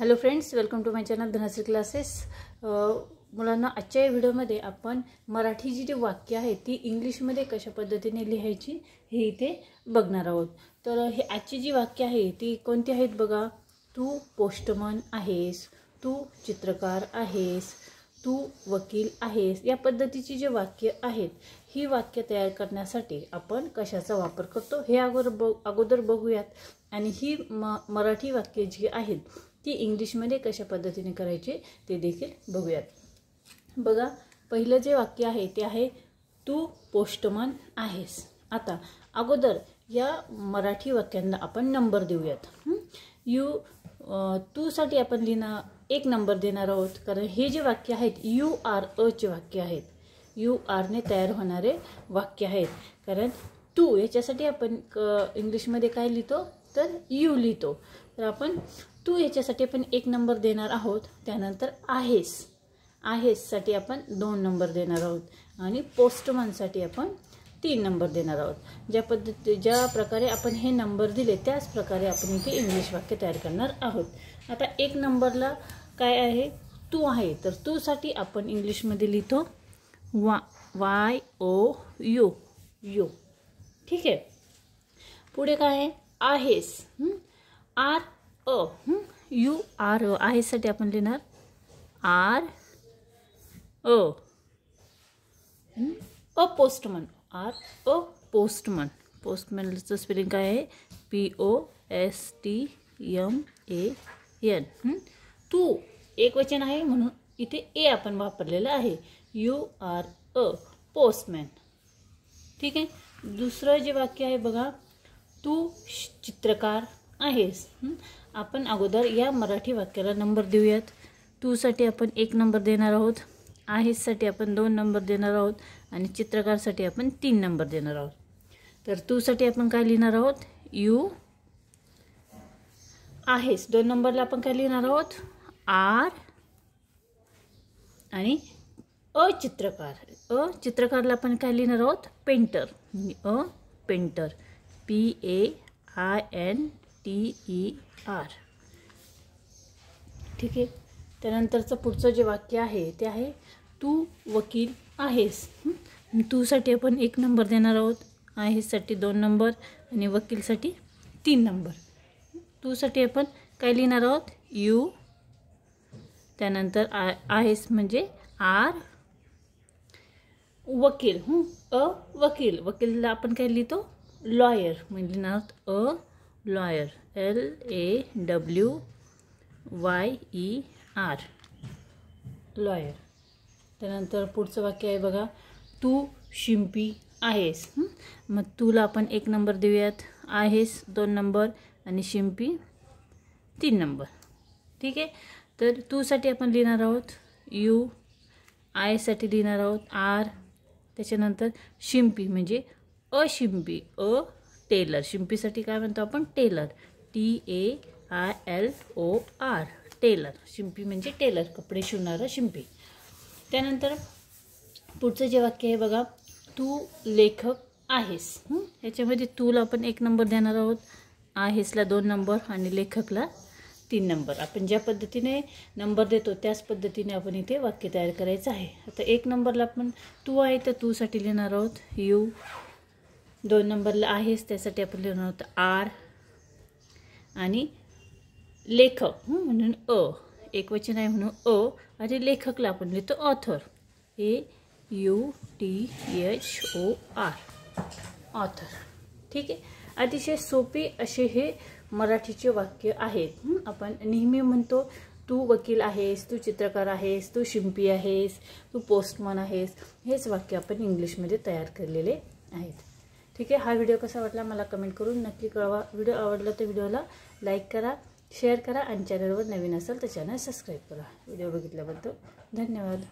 hello friends welcome to my channel Dhanashree classes मुलांना आजच्या या व्हिडिओमध्ये आपण मराठी जी जी वाक्य आहे ती इंग्लिशमध्ये कशा पद्धतीने लिहायची हे इथे बघणार आहोत तर हे आजची जी वाक्य आहे ती कोणती आहेत बघा तू पोस्टमन आहेस तू चित्रकार आहेस तू वकील आहेस या पद्धतीची जे वाक्य आहेत ही वाक्य तयार करण्यासाठी आपण कशाचा वापर करतो हे अगोदर बघ अगोदर बघूयात आणि ही म मराठी वाक्य जी आहेत ती इंग्लिशमध्ये कशा पद्धतीने करायची ते देखील बघूयात बघा पहिलं जे वाक्य आहे ते आहे तू पोस्टमन आहेस आता अगोदर या मराठी वाक्यांना आपण नंबर देऊयात यू तूसाठी आपण लिहिणं एक नंबर देणार आहोत कारण हे जे वाक्य आहेत यू आर अचे वाक्य आहेत यू आरने तयार होणारे वाक्य आहेत कारण तू याच्यासाठी आपण क इंग्लिशमध्ये काय लिहितो तर यू लिहितो तर आपण तू याच्यासाठी आपण एक नंबर देणार आहोत त्यानंतर आहेस आहेससाठी आपण दोन नंबर देणार आहोत आणि पोस्टमनसाठी आपण तीन नंबर देणार आहोत ज्या पद्धती ज्या प्रकारे आपण हे नंबर दिले त्याच प्रकारे आपण इथे इंग्लिश वाक्य तयार करणार आहोत आता एक नंबरला काय आहे तू आहे तर तूसाठी आपण इंग्लिशमध्ये लिहितो वा वाय ओ यू यू ठीक आहे पुढे काय आहे आहेस आर ओ यू आर ओ सा आपण लिहिणार आर ओ a postman are a postman च स्पेलिंग का है P O S T M A N तू एक वचन है मनु इतने ए अपन वापरलेलं यू आर अ पोस्टमैन ठीक है दूसर जे वाक्य है बगा तू चित्रकार आहेस आपण अगोदर या मराठी वाक्याला नंबर देऊयात तूसाठी आपण एक नंबर देणार आहोत आहेससाठी आपण दोन नंबर देणार आहोत आणि चित्रकारसाठी आपण तीन नंबर देणार आहोत तर तूसाठी आपण काय लिहिणार आहोत यू आहेस दोन नंबरला आपण काय लिहिणार आहोत आर आणि अ चित्रकार अ चित्रकारला आपण काय लिहिणार आहोत painter a painter P A I N T E R ठीक आहे त्यानंतरचं पुढचं जे वाक्य आहे ते आहे तू वकील आहेस तूसाठी आपण एक नंबर देणार आहोत आहेससाठी दोन नंबर आणि वकीलसाठी तीन नंबर तूसाठी आपण काय लिहिणार आहोत यू त्यानंतर आ आहेस म्हणजे आर वकील अ वकील वकीलला आपण काय लिहितो लॉयर म्हणजे लिहिणार आहोत a lawyer L A W Y E R lawyer त्यानंतर पुढचं वाक्य आहे बघा तू शिंपी आहेस मग तूला आपण एक नंबर देऊयात आहेस दोन नंबर आणि शिंपी तीन नंबर ठीक आहे तर तूसाठी आपण लिहिणार आहोत यू आयसाठी लिहिणार आहोत आर त्याच्यानंतर शिंपी म्हणजे अशिंपी अ टेलर शिंपीसाठी काय म्हणतो आपण tailor T A I L O R tailor शिंपी म्हणजे टेलर कपडे शिवणारा शिंपी त्यानंतर पुढचं जे वाक्य आहे बघा तू लेखक आहेस ह्याच्यामध्ये तूला आपण एक नंबर देणार आहोत आहेसला दोन नंबर आणि लेखकला तीन नंबर आपण ज्या पद्धतीने नंबर देतो त्याच पद्धतीने आपण इथे वाक्य तयार करायचं आहे आता एक नंबरला आपण तू आहे तर तूसाठी लिहिणार आहोत यू दोन नंबरला आहेस त्यासाठी आपण लिहिणार होतं आर आणि लेखक म्हणून अ एकवचन आहे म्हणून अ आणि लेखकला आपण लिहितो author A U T H O R author ठीक आहे अतिशय सोपे असे हे मराठीचे वाक्य आहेत आपण नेहमी म्हणतो तू वकील आहेस तू चित्रकार आहेस तू शिंपी आहेस तू पोस्टमन आहेस हेच वाक्य आपण इंग्लिशमध्ये तयार केलेले आहेत ठीक आहे हा व्हिडिओ कसा वाटला मला कमेंट करून नक्की कळवा व्हिडिओ आवडला तर व्हिडिओला लाईक करा शेअर करा आणि चॅनलवर नवीन असेल तर चॅनल सबस्क्राईब करा व्हिडिओ बघितल्याबद्दल धन्यवाद